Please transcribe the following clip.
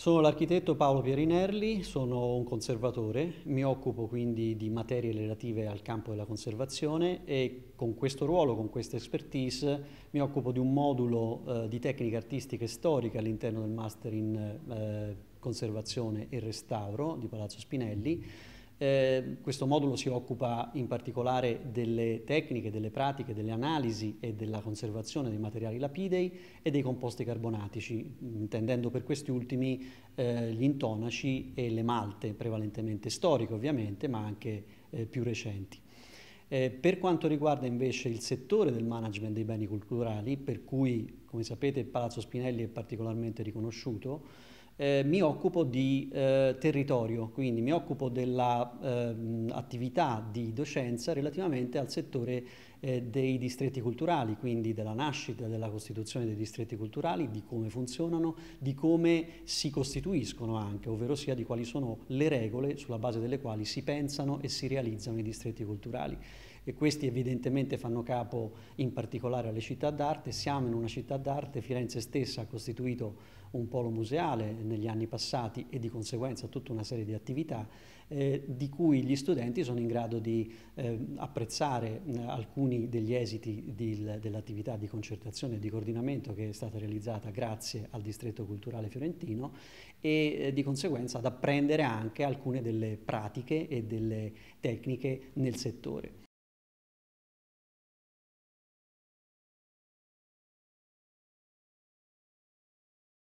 Sono l'architetto Paolo Pierinelli, sono un conservatore, mi occupo quindi di materie relative al campo della conservazione e con questo ruolo, con questa expertise, mi occupo di un modulo eh, di tecnica artistica e storica all'interno del Master in eh, Conservazione e Restauro di Palazzo Spinelli Ehm, questo modulo si occupa in particolare delle tecniche, delle pratiche, delle analisi e della conservazione dei materiali lapidei e dei composti carbonatici, intendendo per questi ultimi eh, gli intonaci e le malte, prevalentemente storiche ovviamente, ma anche eh, più recenti. Eh, per quanto riguarda invece il settore del management dei beni culturali, per cui, come sapete, Palazzo Spinelli è particolarmente riconosciuto, eh, mi occupo di eh, territorio, quindi mi occupo dell'attività ehm, eh, di docenza relativamente al settore eh, dei distretti culturali, quindi della nascita, della costituzione dei distretti culturali, di come funzionano, di come si costituiscono anche, ovvero sia di quali sono le regole sulla base delle quali si pensano e si realizzano i distretti culturali e questi evidentemente fanno capo in particolare alle città d'arte. Siamo in una città d'arte, Firenze stessa ha costituito un polo museale negli anni passati e di conseguenza tutta una serie di attività eh, di cui gli studenti sono in grado di eh, apprezzare eh, alcuni degli esiti dell'attività di concertazione e di coordinamento che è stata realizzata grazie al distretto culturale fiorentino e eh, di conseguenza ad apprendere anche alcune delle pratiche e delle tecniche nel settore.